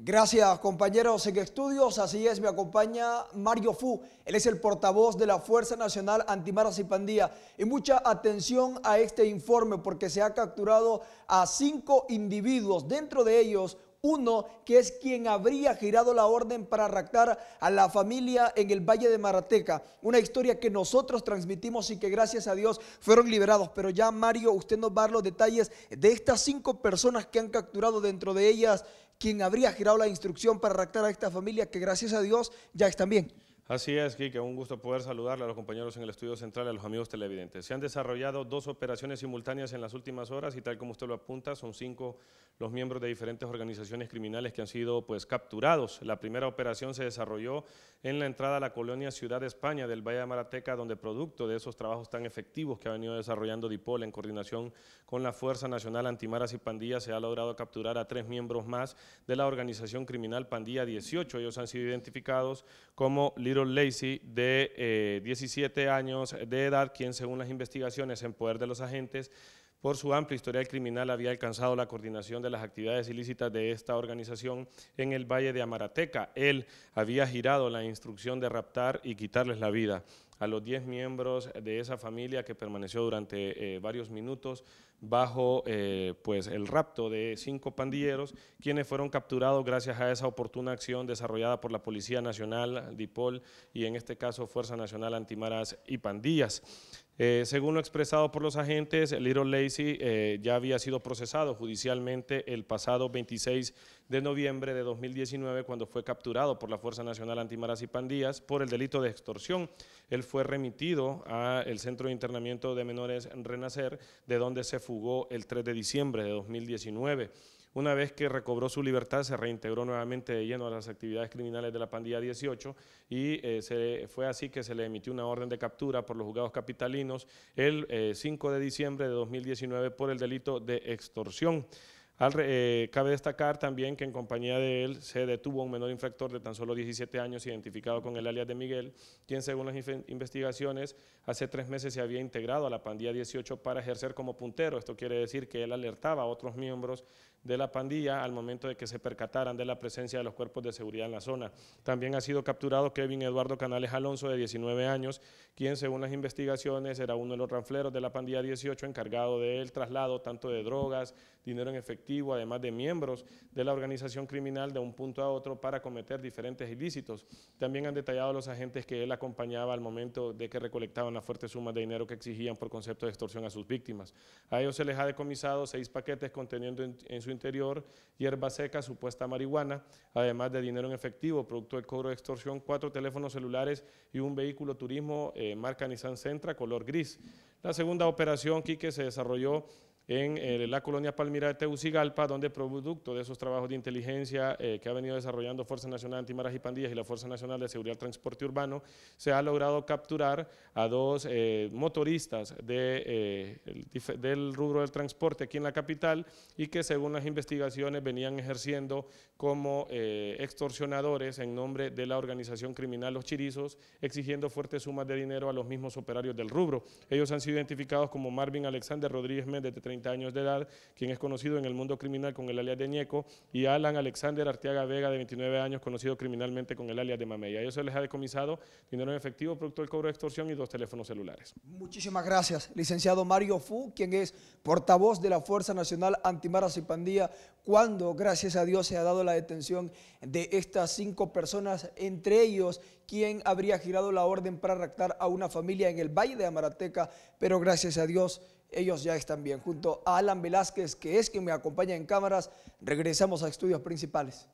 Gracias compañeros en estudios, así es, me acompaña Mario Fu, él es el portavoz de la Fuerza Nacional Antimaras y Pandía. Y mucha atención a este informe porque se ha capturado a cinco individuos, dentro de ellos uno que es quien habría girado la orden para raptar a la familia en el Valle de Marateca. Una historia que nosotros transmitimos y que gracias a Dios fueron liberados. Pero ya Mario, usted nos va a dar los detalles de estas cinco personas que han capturado dentro de ellas quien habría girado la instrucción para raptar a esta familia que gracias a Dios ya están bien. Así es, que un gusto poder saludarle a los compañeros en el estudio central, a los amigos televidentes. Se han desarrollado dos operaciones simultáneas en las últimas horas y tal como usted lo apunta, son cinco los miembros de diferentes organizaciones criminales que han sido pues, capturados. La primera operación se desarrolló en la entrada a la colonia Ciudad de España del Valle de Marateca, donde producto de esos trabajos tan efectivos que ha venido desarrollando DIPOL en coordinación con la Fuerza Nacional Antimaras y Pandillas, se ha logrado capturar a tres miembros más de la organización criminal Pandilla 18. Ellos han sido identificados como Lacey, de 17 eh, años de edad, quien según las investigaciones en poder de los agentes, por su amplia historia criminal había alcanzado la coordinación de las actividades ilícitas de esta organización en el Valle de Amarateca. Él había girado la instrucción de raptar y quitarles la vida a los 10 miembros de esa familia que permaneció durante eh, varios minutos bajo eh, pues, el rapto de cinco pandilleros, quienes fueron capturados gracias a esa oportuna acción desarrollada por la Policía Nacional, DIPOL y en este caso Fuerza Nacional Antimaras y Pandillas. Eh, según lo expresado por los agentes, Little Lacey ya había sido procesado judicialmente el pasado 26 de noviembre de 2019 cuando fue capturado por la Fuerza Nacional Antimaras y Pandillas por el delito de extorsión. El fue remitido al Centro de Internamiento de Menores Renacer, de donde se fugó el 3 de diciembre de 2019. Una vez que recobró su libertad, se reintegró nuevamente de lleno a las actividades criminales de la pandilla 18 y eh, se, fue así que se le emitió una orden de captura por los juzgados capitalinos el 5 eh, de diciembre de 2019 por el delito de extorsión. Eh, cabe destacar también que en compañía de él se detuvo un menor infractor de tan solo 17 años identificado con el alias de Miguel, quien según las investigaciones hace tres meses se había integrado a la pandilla 18 para ejercer como puntero. Esto quiere decir que él alertaba a otros miembros de la pandilla al momento de que se percataran de la presencia de los cuerpos de seguridad en la zona. También ha sido capturado Kevin Eduardo Canales Alonso de 19 años, quien según las investigaciones era uno de los ranfleros de la pandilla 18 encargado del traslado tanto de drogas, dinero en efectivo, además de miembros de la organización criminal de un punto a otro para cometer diferentes ilícitos. También han detallado los agentes que él acompañaba al momento de que recolectaban las fuertes sumas de dinero que exigían por concepto de extorsión a sus víctimas. A ellos se les ha decomisado seis paquetes conteniendo en, su interior hierba seca, supuesta marihuana, además de dinero en efectivo, producto del cobro de extorsión, cuatro teléfonos celulares y un vehículo turismo eh, marca Nissan centra color gris. La segunda operación, Quique, se desarrolló en eh, la colonia Palmira de Tegucigalpa, donde producto de esos trabajos de inteligencia eh, que ha venido desarrollando Fuerza Nacional Antimaras y Pandillas y la Fuerza Nacional de Seguridad del Transporte Urbano, se ha logrado capturar a dos eh, motoristas del rubro del transporte aquí en la capital y que según las investigaciones venían ejerciendo como extorsionadores en nombre de la organización criminal Los Chirizos, exigiendo fuertes sumas de dinero a los mismos operarios del rubro. Ellos han sido identificados como Marvin Alexander Rodríguez Méndez, de años de edad, quien es conocido en el mundo criminal con el alias de Ñeco, y Alan Alexander Arteaga Vega, de 29 años, conocido criminalmente con el alias de Mameya. A ellos se les ha decomisado dinero en efectivo, producto del cobro de extorsión y dos teléfonos celulares. Muchísimas gracias, licenciado Mario Fu, quien es portavoz de la Fuerza Nacional Antimaras y cuando, gracias a Dios, se ha dado la detención de estas cinco personas, entre ellos quien habría girado la orden para raptar a una familia en el Valle de Amarateca, pero gracias a Dios ellos ya están bien. Junto a Alan Velázquez, que es quien me acompaña en cámaras, regresamos a estudios principales.